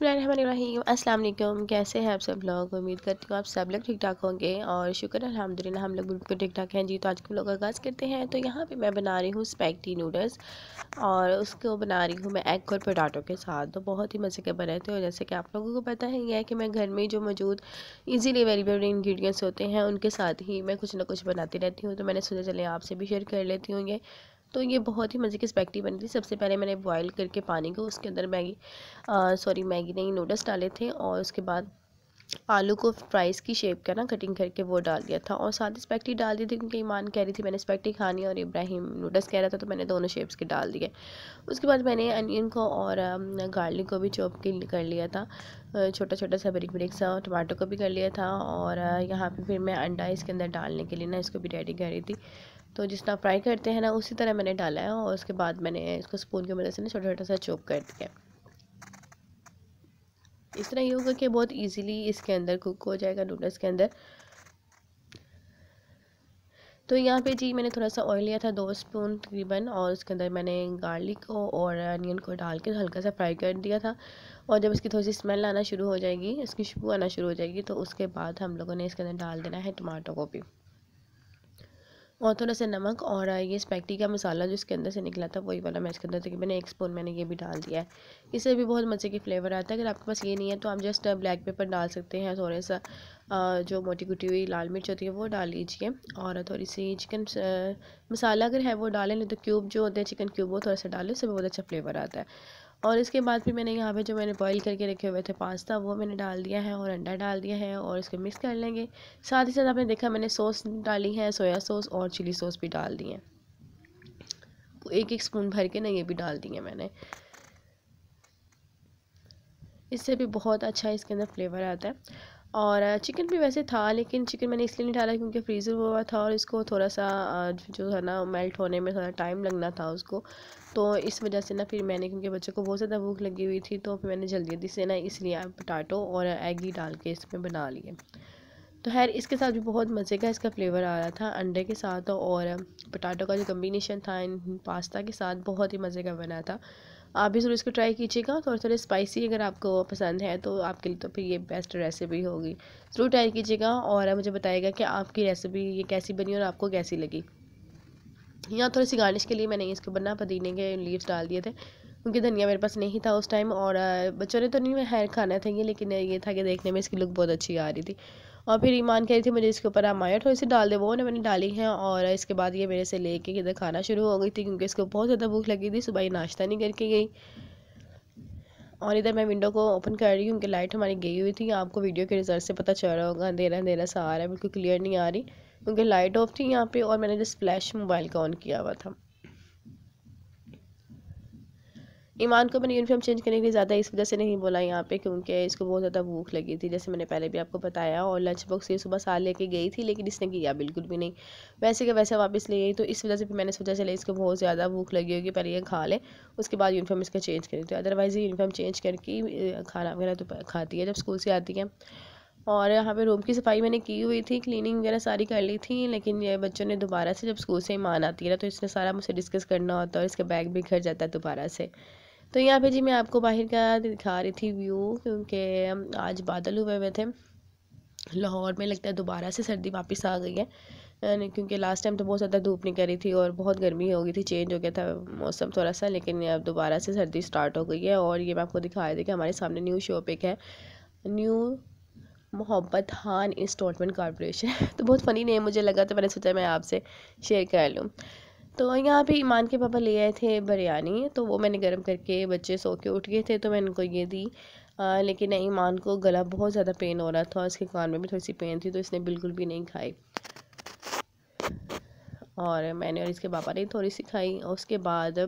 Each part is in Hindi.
वालेकुम कैसे हैं आप सब लोग उम्मीद करती हूँ आप सब लोग ठीक ठाक होंगे और शुक्र अलहमदिल्ला हम लोग बिल्कुल ठीक ठाक हैं जी तो आज के लोग आगाज़ करते हैं तो यहाँ पे मैं बना रही हूँ स्पैगटी नूडल्स और उसको बना रही हूँ मैं एग और पोटाटो के साथ तो बहुत ही मज़े के बने थे और जैसे कि आप लोगों को पता ही है कि मैं घर में जो मौजूद ईजीली अवेलेबल इन्ग्रीडियंट्स होते हैं उनके साथ ही मैं कुछ ना कुछ बनाती रहती हूँ तो मैंने सोचा चले आपसे भी शेयर कर लेती हूँ ये तो ये बहुत ही मज़े की स्पैक्टी बनी थी सबसे पहले मैंने बॉयल करके पानी को उसके अंदर मैगी सॉरी मैगी नहीं नूडल्स डाले थे और उसके बाद आलू को फ्राइज़ की शेप का ना कटिंग करके वो डाल दिया था और साथ ही स्पैक्टी डाल दी थी क्योंकि ईमान कह रही थी मैंने स्पैक्टी खानी और इब्राहिम नूडल्स कह रहा था तो मैंने दोनों शेप्स के डाल दिए उसके बाद मैंने अनियन को और गार्लिक को भी चॉप कर लिया था छोटा छोटा सा ब्रिक ब्रिक सा टमाटो को भी कर लिया था और यहाँ पर फिर मैं अंडा इसके अंदर डालने के लिए ना इसको भी रेडी कर रही थी तो जिस तरह फ्राई करते हैं ना उसी तरह मैंने डाला है और उसके बाद मैंने इसको स्पून की मदद से ना छोटा छोटा सा चॉप कर दिया इस तरह ये होगा कि बहुत इजीली इसके अंदर कुक हो जाएगा नूडल्स के अंदर तो यहाँ पे जी मैंने थोड़ा सा ऑयल लिया था दो स्पून तकरीबन और उसके अंदर मैंने गार्लिक को और अनियन को डाल के हल्का सा फ्राई कर दिया था और जब इसकी थोड़ी सी स्मेल आना शुरू हो जाएगी इसकी खुशबू आना शुरू हो जाएगी तो उसके बाद हम लोगों ने इसके अंदर डाल देना है टमाटो को भी और थोड़ा सा नमक और ये स्पैक्टी का मसाला जो इसके अंदर से निकला था वही वाला मैं इसके अंदर तकरीबन एक स्पून मैंने ये भी डाल दिया है इससे भी बहुत मज़े की फ्लेवर आता है अगर आपके पास ये नहीं है तो आप जस्ट ब्लैक पेपर डाल सकते हैं थोड़ा सा जो मोटी कुटी हुई लाल मिर्च होती है वो डाल लीजिए और थोड़ी सी चिकन मसाला अगर है वो डालें नहीं तो क्यूब जो होते हैं चिकन क्यूब वो थोड़ा सा डालें उससे बहुत अच्छा फ्लेवर आता है और इसके बाद फिर मैंने यहाँ पे जो मैंने बॉईल करके रखे हुए थे पास्ता वो मैंने डाल दिया है और अंडा डाल दिया है और इसको मिक्स कर लेंगे साथ ही साथ आपने देखा मैंने सॉस डाली है सोया सॉस और चिली सॉस भी डाल दी है एक एक स्पून भर के ना ये भी डाल दिए मैंने इससे भी बहुत अच्छा इसके अंदर फ्लेवर आता है और चिकन भी वैसे था लेकिन चिकन मैंने इसलिए नहीं डाला क्योंकि फ्रीज़र हुआ था और इसको थोड़ा सा जो है ना मेल्ट होने में थोड़ा टाइम लगना था उसको तो इस वजह से ना फिर मैंने क्योंकि बच्चों को बहुत ज़्यादा भूख लगी हुई थी तो फिर मैंने जल्दी जल्दी से ना इसलिए पटाटो और एग ही डाल के इसमें बना लिए तो खैर इसके साथ भी बहुत मज़े का इसका फ्लेवर आ रहा था अंडे के साथ और पटाटो का जो कम्बिनेशन था इन पास्ता के साथ बहुत ही मज़े का बना था आप भी ज़रूर इसको ट्राई कीजिएगा थोड़े थोड़े स्पाइसी अगर आपको पसंद है तो आपके लिए तो फिर ये बेस्ट रेसिपी होगी ज़रूर ट्राई कीजिएगा और मुझे बताइएगा कि आपकी रेसिपी ये कैसी बनी और आपको कैसी लगी यहाँ थोड़ी सी गार्निश के लिए मैंने इसके बना पदीने के लीव्स डाल दिए थे क्योंकि धनिया मेरे पास नहीं था उस टाइम और बच्चों ने तो नहीं मैं हैर खाना था ये लेकिन ये था कि देखने में इसकी लुक बहुत अच्छी आ रही थी और फिर ईमान कह रही थी मुझे इसके ऊपर आप माया थोड़ी सी डाल दे वो ना मैंने डाली है और इसके बाद ये मेरे से ले के इधर खाना शुरू हो गई थी क्योंकि इसको बहुत ज़्यादा भूख लगी थी सुबह ही नाश्ता नहीं करके गई और इधर मैं विंडो को ओपन कर रही हूँ क्योंकि लाइट हमारी गई हुई थी आपको वीडियो के रिजल्ट से पता चल रहा होगा अंधेरा अंधेरा सा आ रहा है बिल्कुल क्लियर नहीं आ रही क्योंकि लाइट ऑफ थी यहाँ पर और मैंने जो फ्लैश मोबाइल का ऑन किया हुआ था ईमान को मैंने यूनिफॉर्म चेंज करने के लिए ज़्यादा इस वजह से नहीं बोला यहाँ पे क्योंकि इसको बहुत ज़्यादा भूख लगी थी जैसे मैंने पहले भी आपको बताया और लंच बॉक्स ये सुबह साल लेके गई थी लेकिन इसने किया बिल्कुल भी नहीं वैसे के वैसे वापस ले गई तो इस वजह से फिर मैंने सोचा चले इसको बहुत ज़्यादा भूख लगी होगी पहले ये खा लें उसके बाद यूनिफॉर्म इसका चेंज करें तो अदरवाइज़ ये यूनिफॉर्म चेंज करके खाना वगैरह तो खाती है जब स्कूल से आती है और यहाँ पे रूम की सफाई मैंने की हुई थी क्लीनिंग वगैरह सारी कर ली थी लेकिन ये बच्चों ने दोबारा से जब स्कूल से ईमान आती है ना तो इसने सारा मुझसे डिस्कस करना होता है और इसका बैग भी घर जाता है दोबारा से तो यहाँ पे जी मैं आपको बाहर का दिखा रही थी व्यू क्योंकि आज बादल हुए हुए थे लाहौर में लगता है दोबारा से सर्दी वापस आ गई है क्योंकि लास्ट टाइम तो बहुत ज़्यादा धूप निकल रही थी और बहुत गर्मी हो गई थी चेंज हो गया था मौसम थोड़ा सा लेकिन अब दोबारा से सर्दी स्टार्ट हो गई है और ये मैं आपको दिखा रही थी कि हमारे सामने न्यू शॉप एक है न्यू मोहब्बत हान इंस्टॉलमेंट कॉरपोरेशन तो बहुत फ़नी नेम मुझे लगा तो मैंने सोचा मैं आपसे शेयर कर लूँ तो यहाँ पे ईमान के पापा ले आए थे बिरयानी तो वो मैंने गर्म करके बच्चे सो के उठ गए थे तो मैंने उनको ये दी आ, लेकिन ईमान को गला बहुत ज़्यादा पेन हो रहा था उसके कान में भी थोड़ी सी पेन थी तो इसने बिल्कुल भी नहीं खाई और मैंने और इसके पापा ने थोड़ी सी खाई और उसके बाद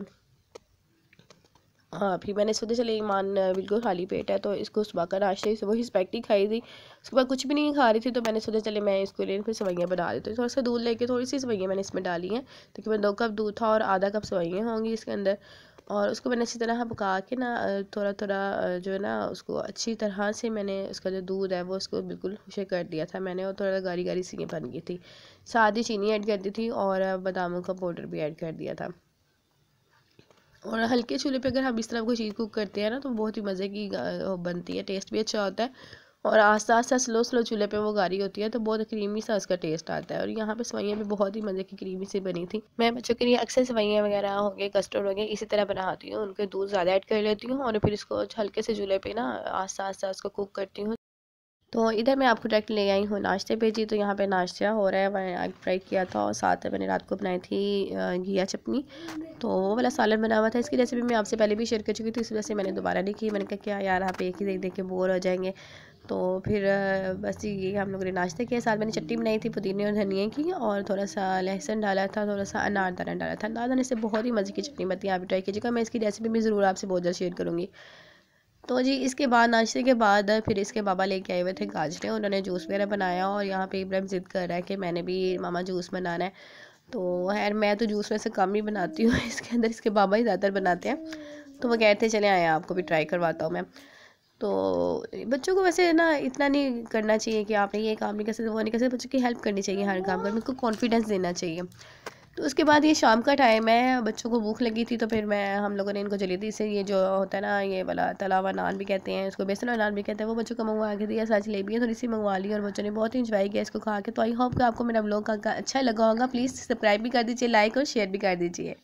हाँ फिर मैंने सोचा चले ईमान बिल्कुल खाली पेट है तो इसको सुबह का नाश्ते सुबह ही स्पैक्टी खाई थी उसके बाद कुछ भी नहीं खा रही थी तो मैंने सोचा चले मैं इसको लेकर फिर सवैयाँ बना देती हूँ थोड़ा सा दूध लेके थोड़ी सी सवैयाँ मैंने इसमें डाली हैं मैं दो कप दूध था और आधा कप सवैयाँ होंगी इसके अंदर और उसको मैंने अच्छी तरह पका के ना थोड़ा थोड़ा जो है ना उसको अच्छी तरह से मैंने उसका जो दूध है वो उसको बिल्कुल खुशे कर दिया था मैंने और थोड़ा गारी गारी सीखें बन गई थी साथ ही चीनी ऐड कर दी थी और बादामों का पाउडर भी ऐड कर दिया था और हल्के चूल्हे पे अगर हम इस तरह कोई चीज़ कुक करते हैं ना तो बहुत ही मज़े की बनती है टेस्ट भी अच्छा होता है और आस्ता आस्ता स्लो स्लो चूल्हे पे वो गारी होती है तो बहुत क्रीमी सा उसका टेस्ट आता है और यहाँ पे सवैयाँ भी बहुत ही मज़े की क्रीमी से बनी थी मैं बच्चों के लिए अक्सर सवैयाँ वगैरह हो गए कस्टर्ड हो गए इसी तरह बनाती हूँ उनके दूध ज़्यादा ऐड कर लेती हूँ और फिर इसको हल्के से चूल्हे पे ना आस्ता आस्ता उसको कुक करती हूँ तो इधर मैं आपको डायरेक्ट ले आई हूँ नाश्ते पे जी तो यहाँ पे नाश्ता हो रहा है मैंने एग फ्राई किया था और साथ में मैंने रात को बनाई थी घिया चटनी तो वो वाला सालन बना हुआ था इसकी रेसिपी मैं आपसे पहले भी शेयर कर चुकी थी इस वजह से मैंने दोबारा नहीं की मैंने कहा क्या यार आप एक ही देख देख के बोर हो जाएंगे तो फिर बस ये हम लोगों ने नाश्ते किया साथ मैंने चटनी बनाई थी पुदीने और धनिया की और थोड़ा सा लहसुन डाला था थोड़ा सा अनारदाना डाला था अनारदाने से बहुत ही मज़े की चटनी बनती है आप भी ट्राई कीजिएगा मैं इसकी रेसिपी भी ज़रूर आपसे बहुत जल्द शेयर करूँगी तो जी इसके बाद नाश्ते के बाद फिर इसके बाबा लेके आए हुए थे गाजरें उन्होंने जूस वगैरह बनाया और यहाँ पे इब्राहिम ज़िद कर रहा है कि मैंने भी मामा जूस बनाना है तो खैर मैं तो जूस में से कम ही बनाती हूँ इसके अंदर इसके बाबा ही ज़्यादातर बनाते हैं तो वो कहते चले आए आपको भी ट्राई करवाता हूँ मैं तो बच्चों को वैसे ना इतना नहीं करना चाहिए कि आपने ये काम नहीं कर सकते वो नहीं कर सकते बच्चों की हेल्प करनी चाहिए हर काम पर उनको कॉन्फिडेंस देना चाहिए तो उसके बाद ये शाम का टाइम है बच्चों को भूख लगी थी तो फिर मैं हम लोगों ने इनको जलेबी से ये जो होता है ना ये वाला तलावा नान भी कहते हैं उसको बेसन वाला नान भी कहते हैं वो बच्चों को मंगवा के दिया सारी जलेबियाँ थोड़ी सी मंगवा ली और बच्चों ने बहुत ही इन्जॉय किया इसको खा के तो आई होप कि आपको मेरा ब्लॉग का अच्छा लगा होगा प्लीज़ सब्सक्राइब भी कर दीजिए लाइक और शेयर भी कर दीजिए